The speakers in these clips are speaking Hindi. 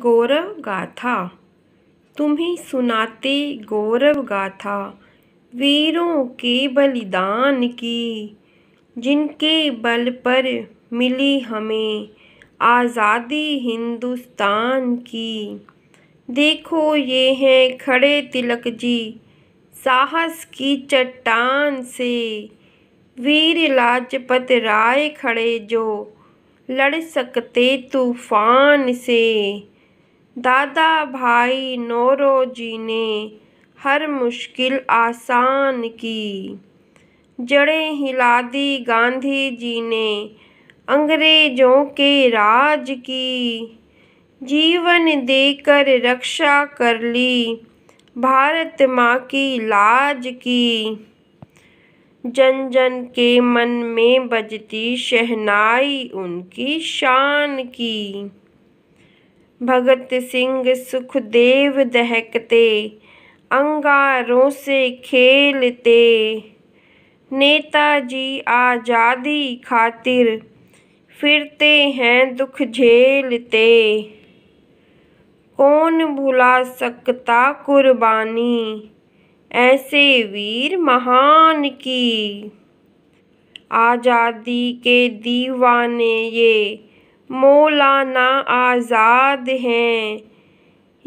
गौरव गाथा तुम्हें सुनाते गौरव गाथा वीरों के बलिदान की जिनके बल पर मिली हमें आज़ादी हिंदुस्तान की देखो ये हैं खड़े तिलक जी साहस की चट्टान से वीर लाजपत राय खड़े जो लड़ सकते तूफान से दादा भाई नोरो जी ने हर मुश्किल आसान की जड़ें हिला दी गांधी जी ने अंग्रेजों के राज की जीवन देकर रक्षा कर ली भारत माँ की लाज की जन जन के मन में बजती शहनाई उनकी शान की भगत सिंह सुखदेव दहकते अंगारों से खेलते नेताजी आज़ादी खातिर फिरते हैं दुख झेलते कौन भुला सकता कुर्बानी ऐसे वीर महान की आज़ादी के दीवाने ये मौलाना आज़ाद हैं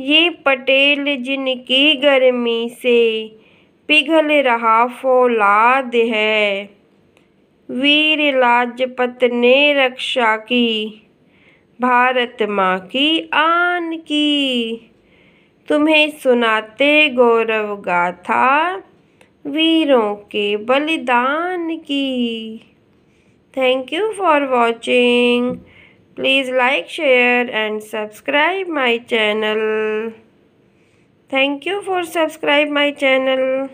ये पटेल जिनकी गर्मी से पिघल रहा फौलाद है वीर लाजपत ने रक्षा की भारत माँ की आन की तुम्हें सुनाते गौरव गाथा वीरों के बलिदान की thank you for watching Please like, share and subscribe my channel. Thank you for subscribe my channel.